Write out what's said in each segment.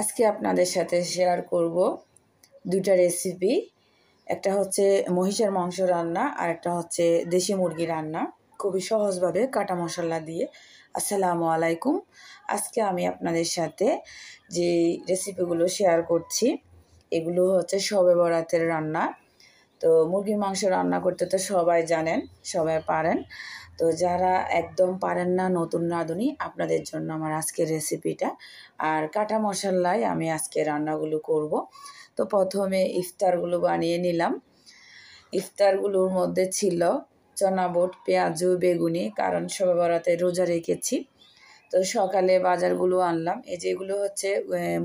আজকে আপনাদের সাথে শেয়ার করব দুইটা রেসিপি একটা হচ্ছে মহিষের মাংস রান্না আর একটা হচ্ছে দেশি মুরগি রান্না খুবই সহজভাবে কাটা মশলা দিয়ে আসসালামু আলাইকুম আজকে আমি আপনাদের সাথে যে রেসিপিগুলো শেয়ার করছি এগুলো হচ্ছে সবে বরাতের রান্না তো মুরগির মাংস রান্না করতে তো সবাই জানেন সবাই পারেন তো যারা একদম পারেন না নতুন রাঁধুনি আপনাদের জন্য আমার আজকের রেসিপিটা আর কাটা মশলায় আমি আজকে রান্নাগুলো করব তো প্রথমে ইফতারগুলো বানিয়ে নিলাম ইফতারগুলোর মধ্যে ছিল চনাবট পেঁয়াজু বেগুনি কারণ সবে বরাতে রোজা রেখেছি তো সকালে বাজারগুলো আনলাম এই যেগুলো হচ্ছে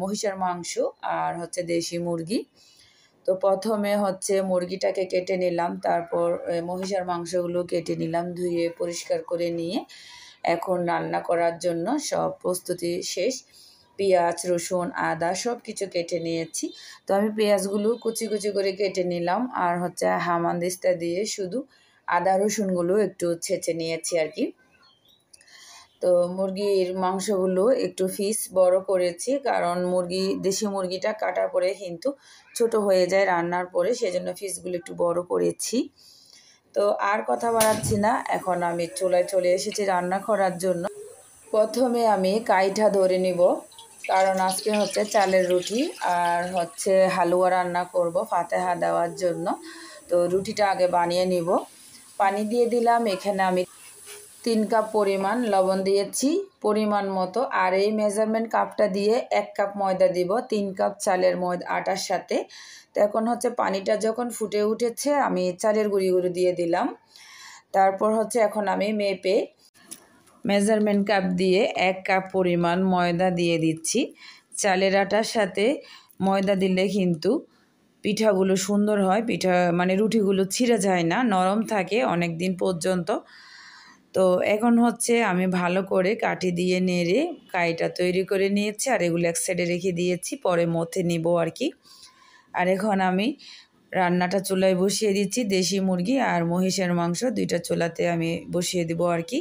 মহিষের মাংস আর হচ্ছে দেশি মুরগি তো প্রথমে হচ্ছে মুরগিটাকে কেটে নিলাম তারপর মহিষের মাংসগুলো কেটে নিলাম ধুয়ে পরিষ্কার করে নিয়ে এখন রান্না করার জন্য সব প্রস্তুতি শেষ পেঁয়াজ রসুন আদা সব কিছু কেটে নিয়েছি তো আমি পেঁয়াজগুলো কুচি কুচি করে কেটে নিলাম আর হচ্ছে হামানদিস্তা দিয়ে শুধু আদা রসুনগুলো একটু ছেঁচে নিয়েছি আর কি তো মুরগির মাংসগুলো একটু ফিস বড় করেছি কারণ মুরগি দেশি মুরগিটা কাটার পরে কিন্তু ছোট হয়ে যায় রান্নার পরে সেজন্য ফিসগুলো একটু বড় করেছি তো আর কথা বাড়াচ্ছি না এখন আমি চুলায় চলে এসেছি রান্না করার জন্য প্রথমে আমি কাইঠা ধরে নিব কারণ আজকে হচ্ছে চালের রুটি আর হচ্ছে হালুয়া রান্না করব ফাতেহা দেওয়ার জন্য তো রুটিটা আগে বানিয়ে নিব পানি দিয়ে দিলাম এখানে আমি তিন কাপ পরিমাণ লবণ দিয়েছি পরিমাণ মতো আর এই মেজারমেন্ট কাপটা দিয়ে এক কাপ ময়দা দিব তিন কাপ চালের ময়দা আটার সাথে তো এখন হচ্ছে পানিটা যখন ফুটে উঠেছে আমি চালের গুঁড়ি গুঁড়ো দিয়ে দিলাম তারপর হচ্ছে এখন আমি মেপে মেজারমেন্ট কাপ দিয়ে এক কাপ পরিমাণ ময়দা দিয়ে দিচ্ছি চালের আটার সাথে ময়দা দিলে কিন্তু পিঠাগুলো সুন্দর হয় পিঠা মানে রুটিগুলো ছিঁড়ে যায় না নরম থাকে অনেক দিন পর্যন্ত তো এখন হচ্ছে আমি ভালো করে কাঠি দিয়ে নেড়ে কাইটা তৈরি করে নিয়েছি আর এগুলো এক সাইডে রেখে দিয়েছি পরে মথে নিব আর কি আর এখন আমি রান্নাটা চুলায় বসিয়ে দিচ্ছি দেশি মুরগি আর মহিষের মাংস দুইটা চুলাতে আমি বসিয়ে দিব আর কি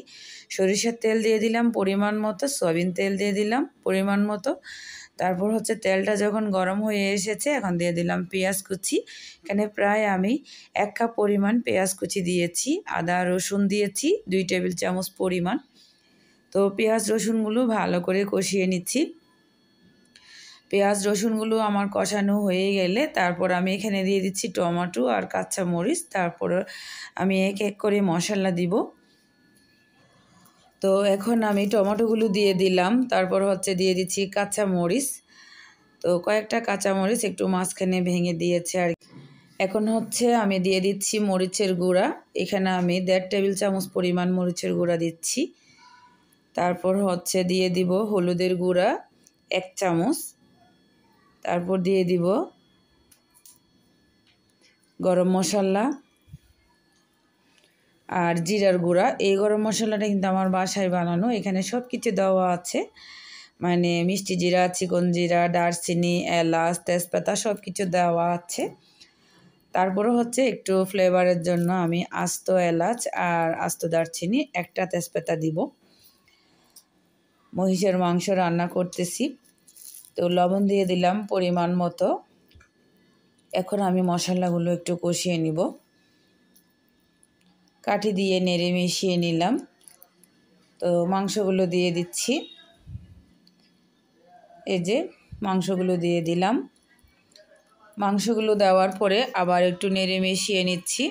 সরিষার তেল দিয়ে দিলাম পরিমাণ মতো সয়াবিন তেল দিয়ে দিলাম পরিমাণ মতো তারপর হচ্ছে তেলটা যখন গরম হয়ে এসেছে এখন দিয়ে দিলাম পেঁয়াজ কুচি এখানে প্রায় আমি এক কাপ পরিমাণ পেঁয়াজ কুচি দিয়েছি আদা রসুন দিয়েছি দুই টেবিল চামচ পরিমাণ তো পেঁয়াজ রসুনগুলো ভালো করে কষিয়ে নিচ্ছি পেঁয়াজ রসুনগুলো আমার কষানো হয়ে গেলে তারপর আমি এখানে দিয়ে দিচ্ছি টমাটো আর কাঁচা মরিচ তারপর আমি এক এক করে মশলা দিব তো এখন আমি টমেটোগুলো দিয়ে দিলাম তারপর হচ্ছে দিয়ে দিচ্ছি কাঁচা মরিচ তো কয়েকটা কাঁচা মরিচ একটু মাঝখানে ভেঙে দিয়েছে আর এখন হচ্ছে আমি দিয়ে দিচ্ছি মরিচের গুঁড়া এখানে আমি দেড় টেবিল চামচ পরিমাণ মরিচের গুঁড়া দিচ্ছি তারপর হচ্ছে দিয়ে দিব হলুদের গুঁড়া এক চামচ তারপর দিয়ে দিব গরম মশলা আর জিরার গুঁড়া এই গরম মশলাটা কিন্তু আমার বাসায় বানানো এখানে সব কিছু দেওয়া আছে মানে মিষ্টি জিরা চিকন জিরা দারচিনি এলাচ তেজপাতা সব কিছু দেওয়া আছে তারপরে হচ্ছে একটু ফ্লেভারের জন্য আমি আস্ত এলাচ আর আস্ত দারচিনি একটা তেজপাতা দিব মহিষের মাংস রান্না করতেছি তো লবণ দিয়ে দিলাম পরিমাণ মতো এখন আমি মশলাগুলো একটু কষিয়ে নিব কাঠি দিয়ে নেড়ে মিশিয়ে নিলাম তো মাংসগুলো দিয়ে দিচ্ছি এই যে মাংসগুলো দিয়ে দিলাম মাংসগুলো দেওয়ার পরে আবার একটু নেড়ে মিশিয়ে নিচ্ছি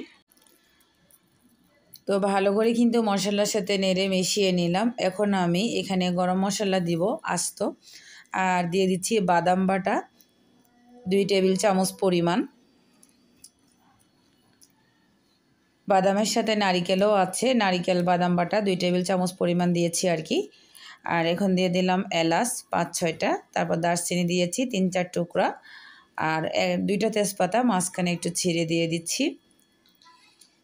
তো ভালো করে কিন্তু মশলার সাথে নেড়ে মিশিয়ে নিলাম এখন আমি এখানে গরম মশলা দিব আস্ত আর দিয়ে দিচ্ছি বাদাম বাটা দুই টেবিল চামচ পরিমাণ বাদামের সাথে নারিকেলও আছে নারিকেল বাদাম বাটা দুই টেবিল চামচ পরিমাণ দিয়েছি আর কি আর এখন দিয়ে দিলাম এলাচ পাঁচ ছয়টা তারপর দারচিনি দিয়েছি তিন চার টুকরা আর দুইটা তেজপাতা মাঝখানে একটু ছিঁড়ে দিয়ে দিচ্ছি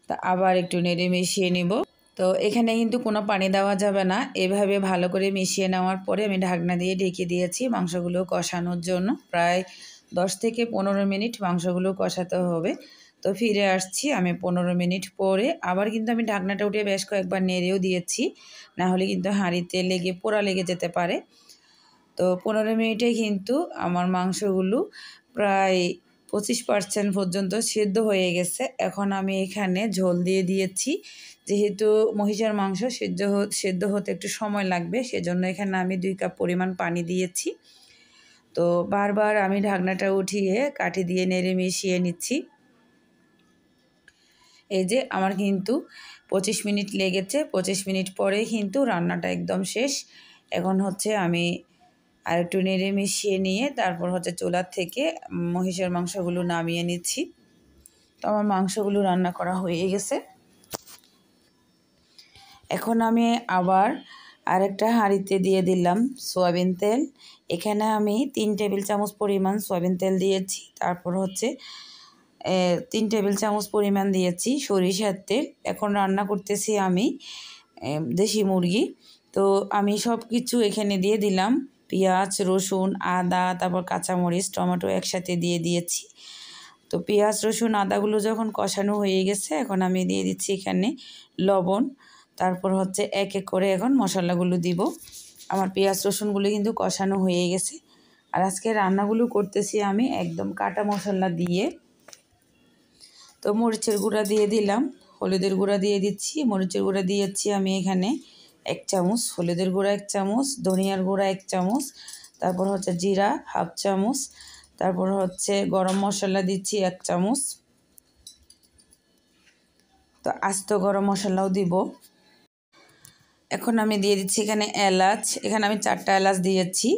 তা আবার একটু নেড়ে মিশিয়ে নিব তো এখানে কিন্তু কোনো পানি দেওয়া যাবে না এভাবে ভালো করে মিশিয়ে নেওয়ার পরে আমি ঢাকনা দিয়ে ঢেকে দিয়েছি মাংসগুলো কষানোর জন্য প্রায় দশ থেকে পনেরো মিনিট মাংসগুলো কষাতে হবে তো ফিরে আসছি আমি পনেরো মিনিট পরে আবার কিন্তু আমি ঢাকনাটা উঠে বেশ কয়েকবার নেড়েও দিয়েছি না হলে কিন্তু হাঁড়িতে লেগে পোড়া লেগে যেতে পারে তো পনেরো মিনিটে কিন্তু আমার মাংসগুলো প্রায় পঁচিশ পার্সেন্ট পর্যন্ত সেদ্ধ হয়ে গেছে এখন আমি এখানে ঝোল দিয়ে দিয়েছি যেহেতু মহিষার মাংস সেদ্ধ সেদ্ধ হতে একটু সময় লাগবে সেজন্য এখানে আমি দুই কাপ পরিমাণ পানি দিয়েছি তো বারবার আমি ঢাকনাটা উঠিয়ে কাঠি দিয়ে নেড়ে মিশিয়ে নিচ্ছি এই যে আমার কিন্তু পঁচিশ মিনিট লেগেছে পঁচিশ মিনিট পরে কিন্তু রান্নাটা একদম শেষ এখন হচ্ছে আমি আর একটু নেড়ে মিশিয়ে নিয়ে তারপর হচ্ছে চুলার থেকে মহিষের মাংসগুলো নামিয়ে নিচ্ছি তো আমার মাংসগুলো রান্না করা হয়ে গেছে এখন আমি আবার আরেকটা হাঁড়িতে দিয়ে দিলাম সোয়াবিন তেল এখানে আমি তিন টেবিল চামচ পরিমাণ সোয়াবিন তেল দিয়েছি তারপর হচ্ছে তিন টেবিল চামচ পরিমাণ দিয়েছি সরিষার তেল এখন রান্না করতেছি আমি দেশি মুরগি তো আমি সব কিছু এখানে দিয়ে দিলাম পেঁয়াজ রসুন আদা তারপর কাঁচামরিচ টমেটো একসাথে দিয়ে দিয়েছি তো পেঁয়াজ রসুন আদাগুলো যখন কষানো হয়ে গেছে এখন আমি দিয়ে দিচ্ছি এখানে লবণ তারপর হচ্ছে এক এক করে এখন মশলাগুলো দিব আমার পেঁয়াজ রসুনগুলো কিন্তু কষানো হয়ে গেছে আর আজকে রান্নাগুলো করতেছি আমি একদম কাটা মশলা দিয়ে তো মরিচের গুঁড়া দিয়ে দিলাম হলুদের গুঁড়া দিয়ে দিচ্ছি মরিচের গুঁড়া দিয়েছি আমি এখানে এক চামচ হলুদের গুঁড়া এক চামচ ধনিয়ার গুঁড়া এক চামচ তারপর হচ্ছে জিরা হাফ চামচ তারপর হচ্ছে গরম মশলা দিচ্ছি এক চামচ তো আস্ত গরম মশলাও দিব এখন আমি দিয়ে দিচ্ছি এখানে এলাচ এখানে আমি চারটা এলাচ দিয়েছি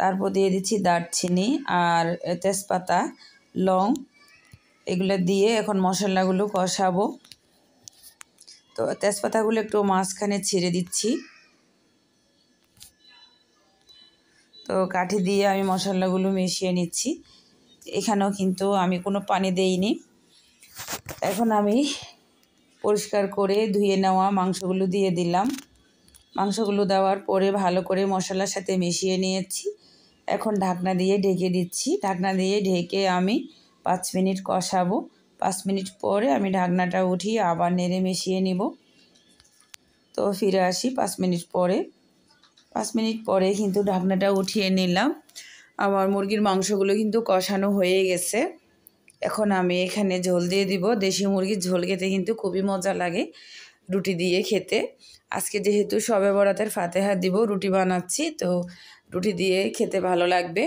তারপর দিয়ে দিচ্ছি দারচিনি আর তেজপাতা লং এগুলো দিয়ে এখন মশলাগুলো কষাবো তো তেজপাতাগুলো একটু মাঝখানে ছেড়ে দিচ্ছি তো কাঠি দিয়ে আমি মশলাগুলো মিশিয়ে নিচ্ছি এখানেও কিন্তু আমি কোনো পানি দেইনি এখন আমি পরিষ্কার করে ধুয়ে নেওয়া মাংসগুলো দিয়ে দিলাম মাংসগুলো দেওয়ার পরে ভালো করে মশলার সাথে মিশিয়ে নিয়েছি এখন ঢাকনা দিয়ে ঢেকে দিচ্ছি ঢাকনা দিয়ে ঢেকে আমি পাঁচ মিনিট কষাবো পাঁচ মিনিট পরে আমি ঢাকনাটা উঠিয়ে আবার নেড়ে মিশিয়ে নিব তো ফিরে আসি পাঁচ মিনিট পরে পাঁচ মিনিট পরে কিন্তু ঢাকনাটা উঠিয়ে নিলাম আমার মুরগির মাংসগুলো কিন্তু কষানো হয়ে গেছে এখন আমি এখানে ঝোল দিয়ে দিব দেশি মুরগির ঝোল খেতে কিন্তু খুবই মজা লাগে রুটি দিয়ে খেতে আজকে যেহেতু সবে বরাতের ফাতেহা দিব রুটি বানাচ্ছি তো রুটি দিয়ে খেতে ভালো লাগবে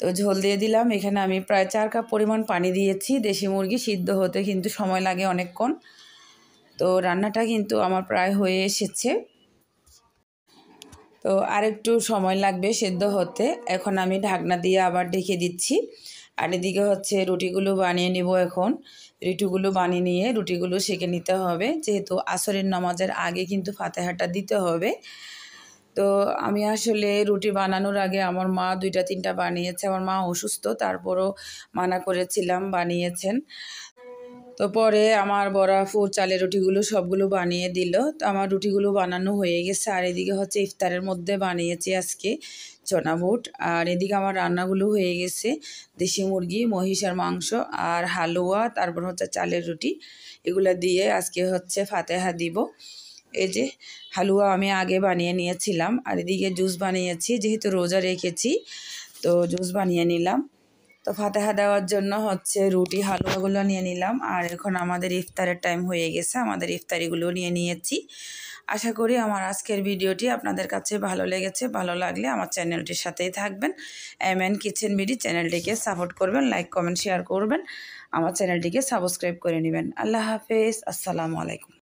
তো ঝোল দিয়ে দিলাম এখানে আমি প্রায় চার কাপ পরিমাণ পানি দিয়েছি দেশি মুরগি সিদ্ধ হতে কিন্তু সময় লাগে অনেকক্ষণ তো রান্নাটা কিন্তু আমার প্রায় হয়ে এসেছে তো আরেকটু সময় লাগবে সেদ্ধ হতে এখন আমি ঢাকনা দিয়ে আবার ঢেকে দিচ্ছি আর এদিকে হচ্ছে রুটিগুলো বানিয়ে নিব এখন রুটিগুলো বানিয়ে নিয়ে রুটিগুলো সেঁকে নিতে হবে যেহেতু আসরের নামাজের আগে কিন্তু ফাতেহাটা দিতে হবে তো আমি আসলে রুটি বানানোর আগে আমার মা দুইটা তিনটা বানিয়েছে আমার মা অসুস্থ তারপরও মানা করেছিলাম বানিয়েছেন তো পরে আমার বরাফুর চালের রুটিগুলো সবগুলো বানিয়ে দিল তো আমার রুটিগুলো বানানো হয়ে গেছে আর এদিকে হচ্ছে ইফতারের মধ্যে বানিয়েছি আজকে চনাবুট আর এদিকে আমার রান্নাগুলো হয়ে গেছে দেশি মুরগি মহিষের মাংস আর হালুয়া তারপর হচ্ছে চালের রুটি এগুলো দিয়ে আজকে হচ্ছে ফাতেহা দিব এই যে হালুয়া আমি আগে বানিয়ে নিয়েছিলাম আর এদিকে জুস বানিয়েছি যেহেতু রোজা রেখেছি তো জুস বানিয়ে নিলাম তো ফাতেহা দেওয়ার জন্য হচ্ছে রুটি হালুয়াগুলো নিয়ে নিলাম আর এখন আমাদের ইফতারের টাইম হয়ে গেছে আমাদের ইফতারিগুলো নিয়ে নিয়েছি আশা করি আমার আজকের ভিডিওটি আপনাদের কাছে ভালো লেগেছে ভালো লাগলে আমার চ্যানেলটির সাথেই থাকবেন এম এন কিচেন বিডি চ্যানেলটিকে সাপোর্ট করবেন লাইক কমেন্ট শেয়ার করবেন আমার চ্যানেলটিকে সাবস্ক্রাইব করে নেবেন আল্লাহ হাফেজ আসসালামু আলাইকুম